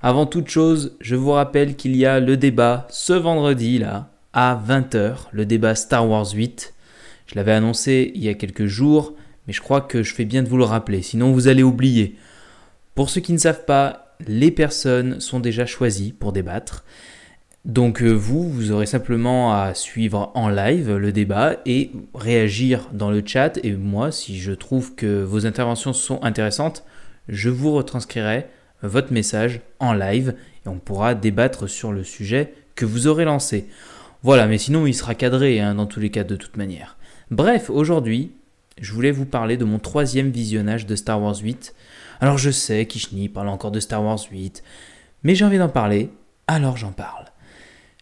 Avant toute chose, je vous rappelle qu'il y a le débat ce vendredi là à 20h, le débat Star Wars 8. Je l'avais annoncé il y a quelques jours, mais je crois que je fais bien de vous le rappeler, sinon vous allez oublier. Pour ceux qui ne savent pas, les personnes sont déjà choisies pour débattre. Donc euh, vous, vous aurez simplement à suivre en live le débat et réagir dans le chat. Et moi, si je trouve que vos interventions sont intéressantes, je vous retranscrirai votre message en live et on pourra débattre sur le sujet que vous aurez lancé. Voilà, mais sinon il sera cadré hein, dans tous les cas de toute manière. Bref, aujourd'hui, je voulais vous parler de mon troisième visionnage de Star Wars 8. Alors je sais qu'Ishni parle encore de Star Wars 8, mais j'ai envie d'en parler, alors j'en parle.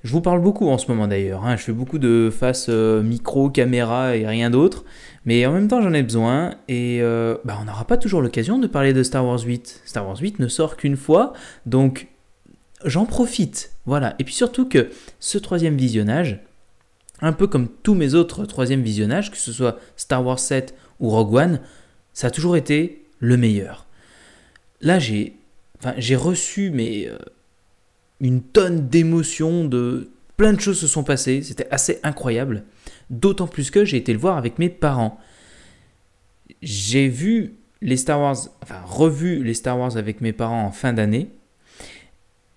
Je vous parle beaucoup en ce moment d'ailleurs, hein. je fais beaucoup de face euh, micro, caméra et rien d'autre, mais en même temps j'en ai besoin et euh, bah, on n'aura pas toujours l'occasion de parler de Star Wars 8. Star Wars 8 ne sort qu'une fois, donc j'en profite. Voilà, et puis surtout que ce troisième visionnage, un peu comme tous mes autres troisièmes visionnages, que ce soit Star Wars 7 ou Rogue One, ça a toujours été le meilleur. Là j'ai, enfin, j'ai reçu mes une tonne d'émotions, de plein de choses se sont passées, c'était assez incroyable. D'autant plus que j'ai été le voir avec mes parents. J'ai vu les Star Wars, enfin revu les Star Wars avec mes parents en fin d'année.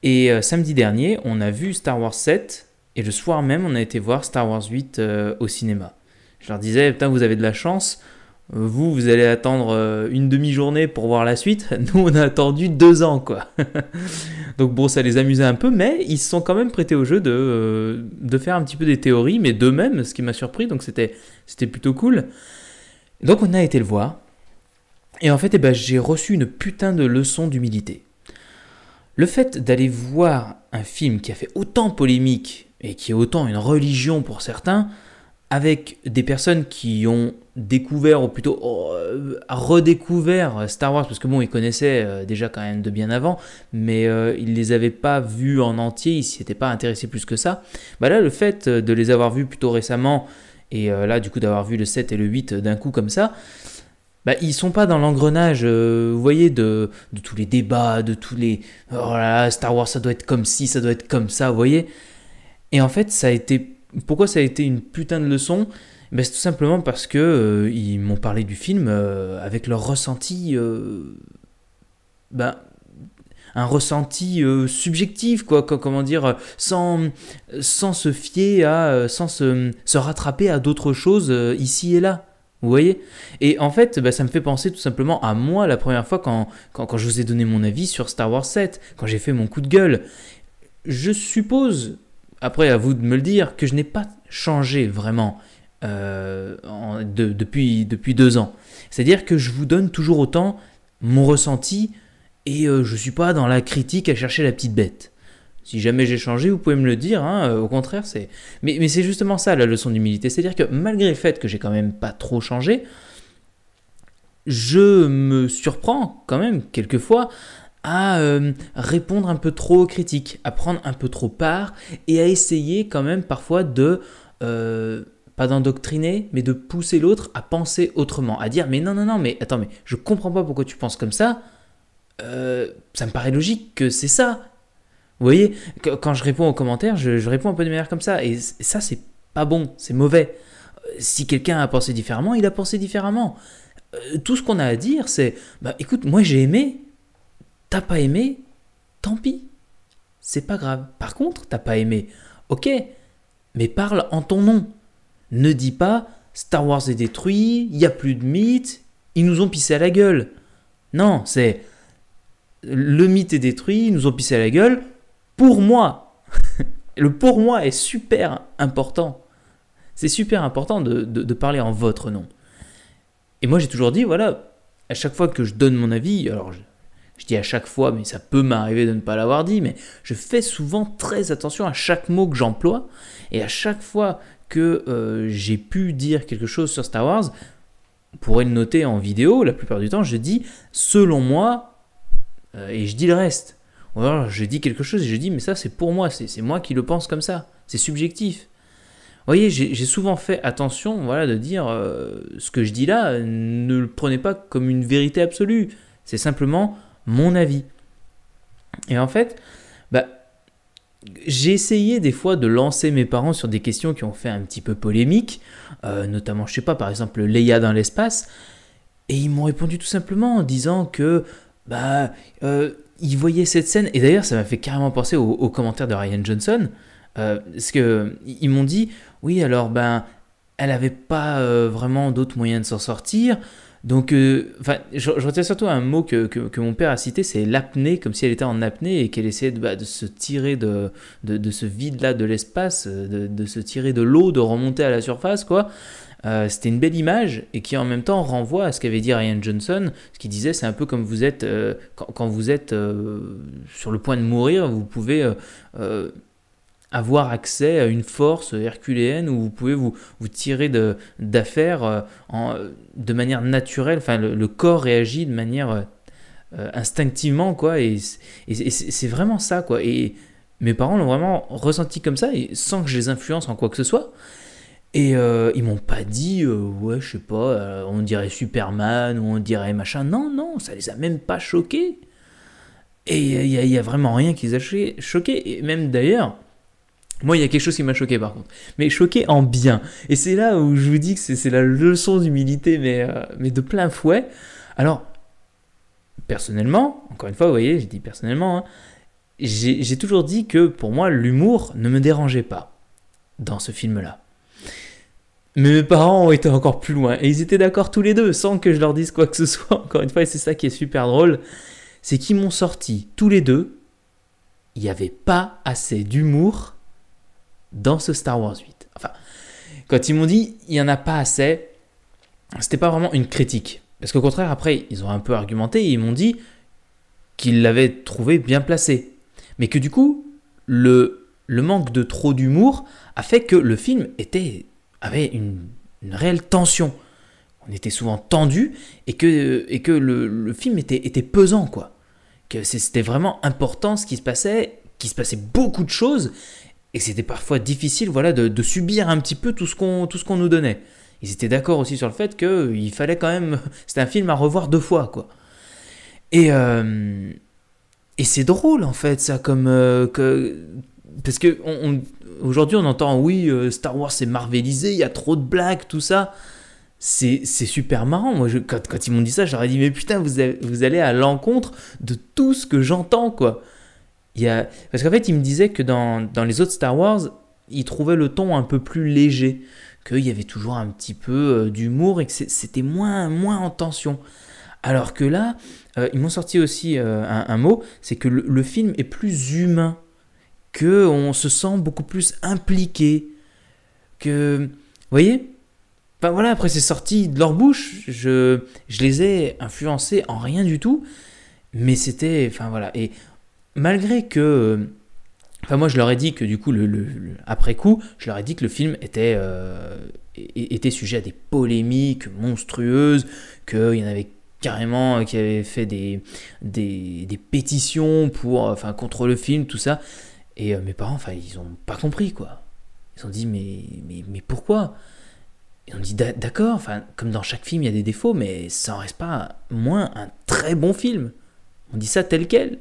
Et euh, samedi dernier, on a vu Star Wars 7 et le soir même, on a été voir Star Wars 8 euh, au cinéma. Je leur disais, putain, vous avez de la chance, vous, vous allez attendre euh, une demi-journée pour voir la suite. Nous, on a attendu deux ans, quoi. Donc bon, ça les amusait un peu, mais ils se sont quand même prêtés au jeu de, euh, de faire un petit peu des théories, mais d'eux-mêmes, ce qui m'a surpris. Donc c'était plutôt cool. Donc on a été le voir. Et en fait, eh ben, j'ai reçu une putain de leçon d'humilité. Le fait d'aller voir un film qui a fait autant polémique et qui est autant une religion pour certains, avec des personnes qui ont découvert, ou plutôt oh, euh, redécouvert Star Wars, parce que bon, ils connaissaient euh, déjà quand même de bien avant, mais ils euh, ils les avaient pas vus en entier, ils s'y étaient pas intéressés plus que ça. Bah là, le fait de les avoir vus plutôt récemment, et là, du coup, d'avoir vu le 7 et le 8 d'un coup comme ça, bah, ils sont pas dans l'engrenage, vous voyez, de, de, tous les débats, de tous les oh là là, Star Wars ça doit être comme ci, ça doit être comme ça, vous voyez. Et en fait, ça a été pourquoi ça a été une putain de leçon ben, C'est tout simplement parce que euh, ils m'ont parlé du film euh, avec leur ressenti. Euh, ben, un ressenti subjectif, quoi, comment dire, sans, sans se fier à. sans se, rattraper à d'autres choses ici et là. Vous voyez Et en fait, ben, ça me fait penser tout simplement à moi la première fois quand, quand, quand je vous ai donné mon avis sur Star Wars 7, quand j'ai fait mon coup de gueule. Je suppose après à vous de me le dire, que je n'ai pas changé vraiment euh, depuis, depuis deux ans. C'est-à-dire que je vous donne toujours autant mon ressenti et euh, je ne suis pas dans la critique à chercher la petite bête. Si jamais j'ai changé, vous pouvez me le dire, hein, euh, au contraire, c'est... Mais, mais c'est justement ça la leçon d'humilité, c'est-à-dire que malgré le fait que j'ai quand même pas trop changé, je me surprends quand même quelquefois à euh, répondre un peu trop aux critiques, à prendre un peu trop part et à essayer quand même parfois de... Euh, pas d'endoctriner, mais de pousser l'autre à penser autrement, à dire mais non, non, non, mais attends, mais je comprends pas pourquoi tu penses comme ça, euh, ça me paraît logique que c'est ça. Vous voyez, quand je réponds aux commentaires, je, réponds un peu de manière comme ça, et ça c'est pas bon, c'est mauvais. Si quelqu'un a pensé différemment, il a pensé différemment. tout ce qu'on a à dire, c'est bah écoute, moi j'ai aimé, T'as pas aimé Tant pis. C'est pas grave. Par contre, t'as pas aimé. Ok, mais parle en ton nom. Ne dis pas Star Wars est détruit, il n'y a plus de mythe, ils nous ont pissé à la gueule. Non, c'est le mythe est détruit, ils nous ont pissé à la gueule, pour moi. le pour moi est super important. C'est super important de, de, parler en votre nom. Et moi j'ai toujours dit, voilà, à chaque fois que je donne mon avis, alors je dis à chaque fois, mais ça peut m'arriver de ne pas l'avoir dit, mais je fais souvent très attention à chaque mot que j'emploie, et à chaque fois que euh, j'ai pu dire quelque chose sur Star Wars, on pourrait le noter en vidéo, la plupart du temps, je dis selon moi, euh, et je dis le reste. Ou alors je dis quelque chose et je dis, mais ça c'est pour moi, c'est moi qui le pense comme ça, c'est subjectif. Vous voyez, j'ai souvent fait attention voilà, de dire euh, ce que je dis là, ne le prenez pas comme une vérité absolue. C'est simplement mon avis. Et en fait, bah, j'ai essayé des fois de lancer mes parents sur des questions qui ont fait un petit peu polémique, euh, notamment, je sais pas, par exemple, Leia dans l'espace, et ils m'ont répondu tout simplement en disant que, bah, euh, ils voyaient cette scène, et d'ailleurs, ça m'a fait carrément penser aux, commentaires de Ryan Johnson, euh, parce que m'ont dit, oui, alors, ben, elle n'avait pas vraiment d'autres moyens de s'en sortir, donc, euh, enfin, je, retiens surtout un mot que, mon père a cité, c'est l'apnée, comme si elle était en apnée et qu'elle essayait de, bah, se tirer de, de, ce vide-là de l'espace, euh, de, se tirer de l'eau, de remonter à la surface, quoi. Euh, c'était une belle image et qui en même temps renvoie à ce qu'avait dit Ryan Johnson, ce qu'il disait c'est un peu comme vous êtes, quand, vous êtes sur le point de mourir, vous pouvez avoir accès à une force herculéenne où vous pouvez vous, vous tirer d'affaires de, euh, euh, de, manière naturelle. Enfin, le, corps réagit de manière euh, instinctivement, quoi. Et, c'est vraiment ça, quoi. Et mes parents l'ont vraiment ressenti comme ça, sans que je les influence en quoi que ce soit. Et ils m'ont pas dit, ouais, je sais pas, on dirait Superman ou on dirait machin. Non, non, ça les a même pas choqués. Et il y, a vraiment rien qui les a choqués. Et même d'ailleurs, moi, il y a quelque chose qui m'a choqué par contre. Mais choqué en bien. Et c'est là où je vous dis que c'est la leçon d'humilité, mais, euh, mais de plein fouet. Alors, personnellement, encore une fois, vous voyez, j'ai dit personnellement, hein, j'ai toujours dit que pour moi, l'humour ne me dérangeait pas dans ce film-là. Mais mes parents ont été encore plus loin. Et ils étaient d'accord tous les deux, sans que je leur dise quoi que ce soit, encore une fois. Et c'est ça qui est super drôle. C'est qu'ils m'ont sorti tous les deux. Il n'y avait pas assez d'humour dans ce Star Wars 8. Enfin, quand ils m'ont dit il n'y en a pas assez, c'était pas vraiment une critique. Parce qu'au contraire, après, ils ont un peu argumenté et ils m'ont dit qu'ils l'avaient trouvé bien placé. Mais que du coup, le, le manque de trop d'humour a fait que le film était, avait une, réelle tension. On était souvent tendu et que, et que le, film était, était pesant, quoi. Que c'était vraiment important ce qui se passait, qu'il se passait beaucoup de choses et c'était parfois difficile voilà, de, subir un petit peu tout ce qu'on qu'on nous donnait. Ils étaient d'accord aussi sur le fait qu'il euh, fallait quand même. C'était un film à revoir deux fois, quoi. Et, euh, et c'est drôle, en fait, ça, comme. Euh, que, parce que on, aujourd'hui, on entend oui, Star Wars c'est marvelisé, il y a trop de blagues, tout ça. C'est super marrant. Moi, quand, quand ils m'ont dit ça, j'aurais dit, mais putain, vous, vous allez à l'encontre de tout ce que j'entends, quoi. Il Parce qu'en fait, il me disait que dans, dans, les autres Star Wars, il trouvait le ton un peu plus léger, qu'il y avait toujours un petit peu euh, d'humour et que c'était moins, moins en tension. Alors que là, euh, ils m'ont sorti aussi euh, un, mot, c'est que le, film est plus humain, que on se sent beaucoup plus impliqué, que... Vous voyez Enfin voilà, après c'est sorti de leur bouche, je, je les ai influencés en rien du tout, mais c'était... Enfin voilà, et malgré que. Enfin, moi, je leur ai dit que, du coup, le, après coup, je leur ai dit que le film était, euh, était sujet à des polémiques monstrueuses, qu'il y en avait carrément euh, qui avaient fait des, des, pétitions pour, euh, enfin, contre le film, tout ça. Et mes parents, enfin, ils n'ont pas compris, quoi. Ils ont dit, mais, mais, mais pourquoi Ils ont dit, d'accord, enfin, comme dans chaque film, il y a des défauts, mais ça en reste pas moins un très bon film. On dit ça tel quel.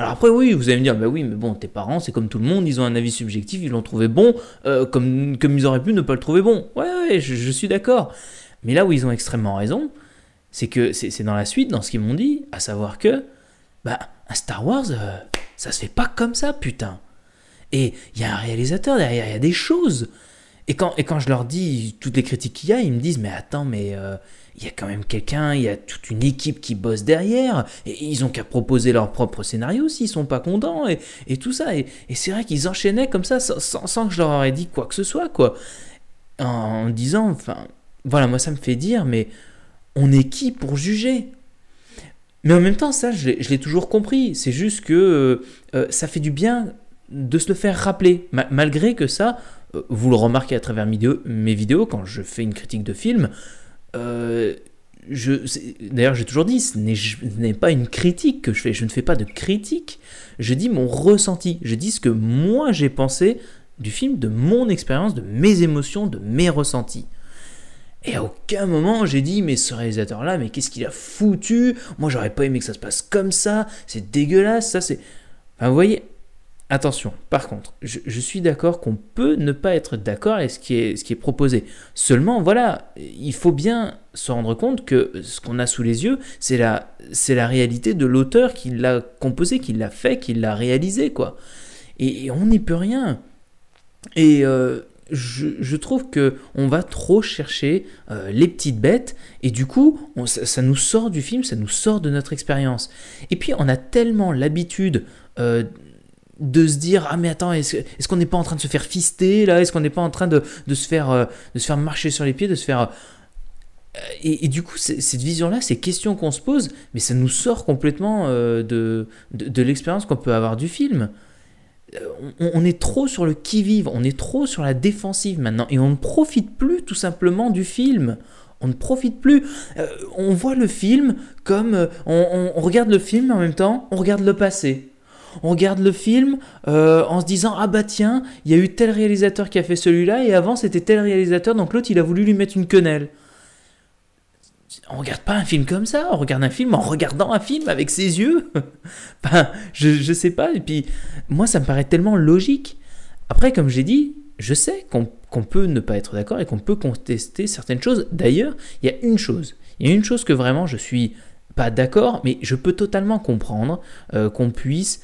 Alors après, oui, vous allez me dire, bah oui, mais bon, tes parents, c'est comme tout le monde, ils ont un avis subjectif, ils l'ont trouvé bon, euh, comme, comme ils auraient pu ne pas le trouver bon. Ouais, ouais, je, suis d'accord. Mais là où ils ont extrêmement raison, c'est que c'est dans la suite, dans ce qu'ils m'ont dit, à savoir que, bah, un Star Wars, euh, ça se fait pas comme ça, putain. Et il y a un réalisateur derrière, il y a des choses. Et quand, je leur dis toutes les critiques qu'il y a, ils me disent Mais attends, mais euh, il y a quand même quelqu'un, il y a toute une équipe qui bosse derrière, et ils ont qu'à proposer leur propre scénario s'ils sont pas contents, et, tout ça. Et, c'est vrai qu'ils enchaînaient comme ça sans, que je leur aurais dit quoi que ce soit, quoi. En, disant Enfin, voilà, moi ça me fait dire, mais on est qui pour juger mais en même temps, ça, je l'ai toujours compris. C'est juste que euh, euh, ça fait du bien de se le faire rappeler, malgré que ça, vous le remarquez à travers mes vidéos quand je fais une critique de film. Euh, d'ailleurs, j'ai toujours dit, ce n'est pas une critique que je fais. Je ne fais pas de critique. Je dis mon ressenti. Je dis ce que moi j'ai pensé du film, de mon expérience, de mes émotions, de mes ressentis. Et à aucun moment j'ai dit, mais ce réalisateur-là, mais qu'est-ce qu'il a foutu Moi j'aurais pas aimé que ça se passe comme ça, c'est dégueulasse, ça c'est. Enfin, vous voyez, Attention, par contre, je, suis d'accord qu'on peut ne pas être d'accord avec ce qui, est, proposé. Seulement, voilà, il faut bien se rendre compte que ce qu'on a sous les yeux, c'est la, réalité de l'auteur qui l'a composé, qui l'a fait, qui l'a réalisé, quoi. Et, on n'y peut rien. Et euh, je, trouve que on va trop chercher euh, les petites bêtes et du coup ça, nous sort du film, ça nous sort de notre expérience. Et puis on a tellement l'habitude euh, de se dire ah mais attends est-ce qu'on n'est pas en train de se faire fister là est-ce qu'on n'est pas en train de, se faire euh, de se faire marcher sur les pieds de se faire euh, et, du coup cette vision là ces questions qu'on se pose mais ça nous sort complètement euh, de, de, l'expérience qu'on peut avoir du film on, est trop sur le qui vive on est trop sur la défensive maintenant et on ne profite plus tout simplement du film on ne profite plus. on voit le film comme on, regarde le film en même temps, on regarde le passé on regarde le film euh, en se disant ah bah tiens, il y a eu tel réalisateur qui a fait celui-là et avant c'était tel réalisateur, donc l'autre il a voulu lui mettre une quenelle. On regarde pas un film comme ça, on regarde un film en regardant un film avec ses yeux. je, je sais pas, et puis moi ça me paraît tellement logique. Après, comme j'ai dit, je sais qu'on peut ne pas être d'accord et qu'on peut contester certaines choses. D'ailleurs, il y a une chose, il y a une chose que vraiment je suis pas d'accord, mais je peux totalement comprendre euh, qu'on puisse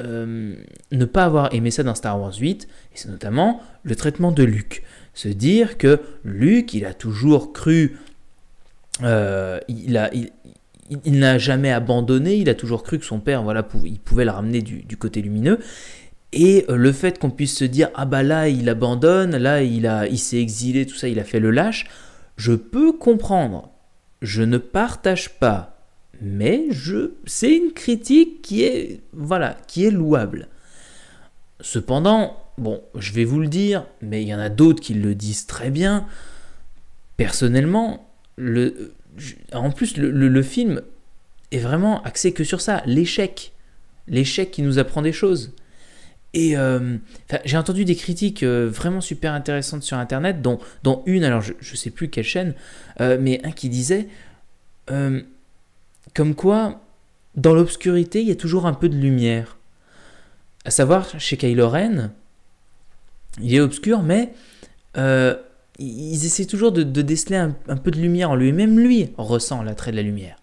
euh, ne pas avoir aimé ça dans Star Wars 8, et c'est notamment le traitement de Luke. Se dire que Luke, il a toujours cru, euh, il n'a jamais abandonné, il a toujours cru que son père, voilà, il pouvait le ramener du, du côté lumineux. Et euh, le fait qu'on puisse se dire ah bah là il abandonne, là il a, il s'est exilé, tout ça, il a fait le lâche, je peux comprendre. Je ne partage pas mais je, c'est une critique qui est, voilà, qui est louable. Cependant, bon, je vais vous le dire, mais il y en a d'autres qui le disent très bien. Personnellement, le, en plus, le, film est vraiment axé que sur ça, l'échec. L'échec qui nous apprend des choses. Et euh, j'ai entendu des critiques euh, vraiment super intéressantes sur Internet, dont, dont une, alors je ne sais plus quelle chaîne, euh, mais un qui disait comme quoi, dans l'obscurité, il y a toujours un peu de lumière. À savoir, chez Kylo Ren, il est obscur, mais euh, ils essaient toujours de, déceler un, peu de lumière en lui. Même lui ressent l'attrait de la lumière.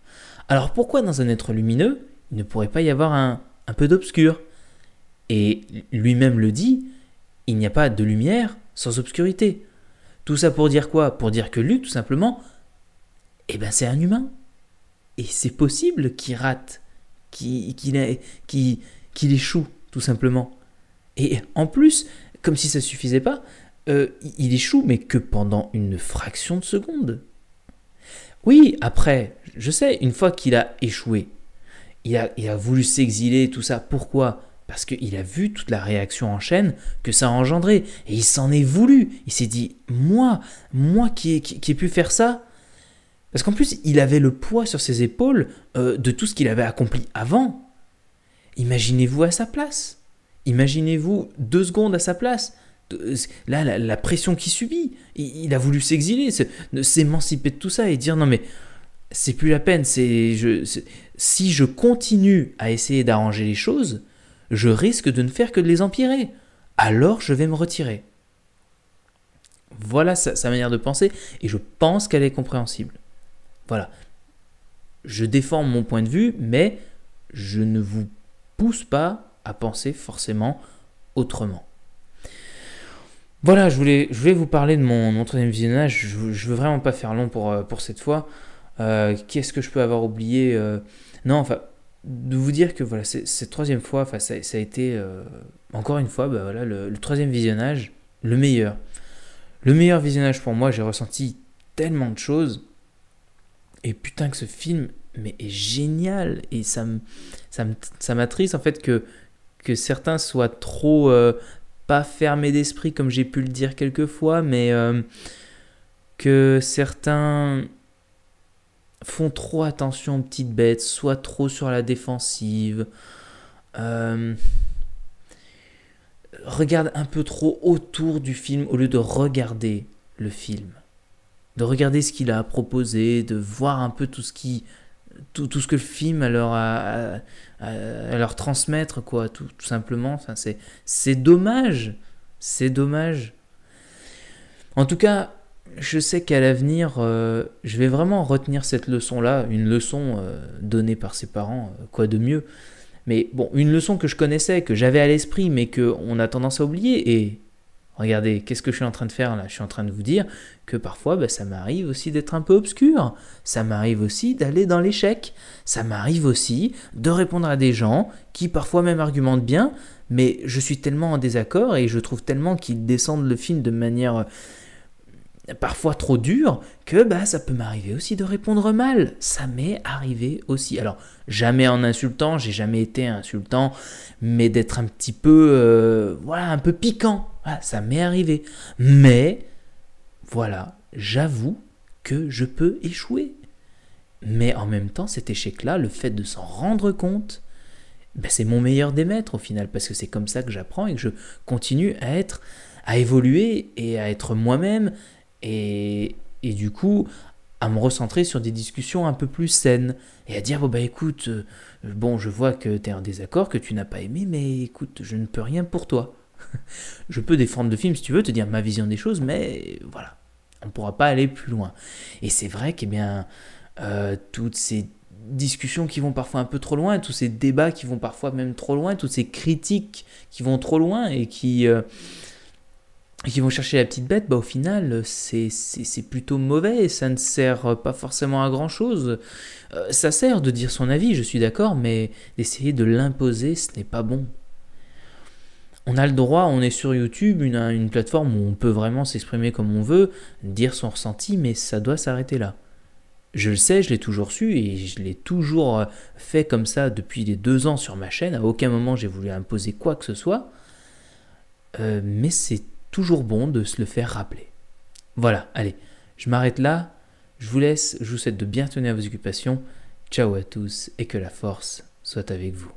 Alors pourquoi dans un être lumineux, il ne pourrait pas y avoir un, peu d'obscur Et lui-même le dit, il n'y a pas de lumière sans obscurité. Tout ça pour dire quoi Pour dire que lui, tout simplement, eh ben c'est un humain. Et c'est possible qu'il rate, qu'il qui échoue, tout simplement. Et en plus, comme si ça suffisait pas, euh, il échoue, mais que pendant une fraction de seconde. Oui, après, je sais, une fois qu'il a échoué, il a, voulu s'exiler, tout ça. Pourquoi Parce qu'il a vu toute la réaction en chaîne que ça a engendré. Et il s'en est voulu. Il s'est dit, moi, moi qui ai pu faire ça, parce qu'en plus, il avait le poids sur ses épaules euh, de tout ce qu'il avait accompli avant. Imaginez-vous à sa place. Imaginez-vous deux secondes à sa place. Euh, là, la, pression qu'il subit. Il, a voulu s'exiler, s'émanciper de tout ça et dire non mais c'est plus la peine. C'est si je continue à essayer d'arranger les choses, je risque de ne faire que de les empirer. Alors je vais me retirer. Voilà sa manière de penser et je pense qu'elle est compréhensible. Voilà. Je défends mon point de vue, mais je ne vous pousse pas à penser forcément autrement. Voilà, je voulais, je vous parler de mon, troisième visionnage. Je, ne veux vraiment pas faire long pour, euh, pour cette fois. Euh, qu'est-ce que je peux avoir oublié euh? Non, enfin, de vous dire que voilà, cette troisième fois, enfin, ça, a été encore une fois, bah, voilà, le, le, troisième visionnage, le meilleur. Le meilleur visionnage pour moi, j'ai ressenti tellement de choses. Et putain que ce film mais est génial et ça ça m'attriste en fait que que certains soient trop euh, pas fermés d'esprit comme j'ai pu le dire quelquefois mais euh, que certains font trop attention aux petites bêtes, soient trop sur la défensive. Euh, regardent regarde un peu trop autour du film au lieu de regarder le film de regarder ce qu'il a proposé, de voir un peu tout ce qui tout, tout ce que le film a à leur transmettre, quoi, tout, simplement. Enfin, c'est, c'est dommage, c'est dommage. En tout cas, je sais qu'à l'avenir, euh, je vais vraiment retenir cette leçon-là, une leçon euh, donnée par ses parents, euh, quoi de mieux. Mais bon, une leçon que je connaissais, que j'avais à l'esprit, mais qu'on a tendance à oublier, et Regardez, qu'est-ce que je suis en train de faire là Je suis en train de vous dire que parfois, bah, ça m'arrive aussi d'être un peu obscur. Ça m'arrive aussi d'aller dans l'échec. Ça m'arrive aussi de répondre à des gens qui parfois même argumentent bien, mais je suis tellement en désaccord et je trouve tellement qu'ils descendent le film de manière euh, parfois trop dur, que bah, ça peut m'arriver aussi de répondre mal. Ça m'est arrivé aussi. Alors, jamais en insultant, j'ai jamais été insultant, mais d'être un petit peu, euh, voilà, un peu piquant. ça m'est arrivé. Mais, voilà, j'avoue que je peux échouer. Mais en même temps, cet échec-là, le fait de s'en rendre compte, ben, c'est mon meilleur des maîtres au final, parce que c'est comme ça que j'apprends et que je continue à être, à évoluer et à être moi-même et, du coup à me recentrer sur des discussions un peu plus saines et à dire bon bah écoute euh, bon je vois que tu es en désaccord que tu n'as pas aimé mais écoute je ne peux rien pour toi je peux défendre le film si tu veux te dire ma vision des choses mais voilà on ne pourra pas aller plus loin et c'est vrai que bien euh, toutes ces discussions qui vont parfois un peu trop loin tous ces débats qui vont parfois même trop loin toutes ces critiques qui vont trop loin et qui euh, qui vont chercher la petite bête, bah, au final, c'est plutôt mauvais, ça ne sert pas forcément à grand-chose. Euh, ça sert de dire son avis, je suis d'accord, mais d'essayer de l'imposer, ce n'est pas bon. On a le droit, on est sur YouTube, une, une plateforme où on peut vraiment s'exprimer comme on veut, dire son ressenti, mais ça doit s'arrêter là. Je le sais, je l'ai toujours su et je l'ai toujours fait comme ça depuis les deux ans sur ma chaîne. À aucun moment j'ai voulu imposer quoi que ce soit. Euh, mais c'est toujours bon de se le faire rappeler. Voilà, allez, je m'arrête là, je vous laisse, je vous souhaite de bien tenir à vos occupations, ciao à tous et que la force soit avec vous.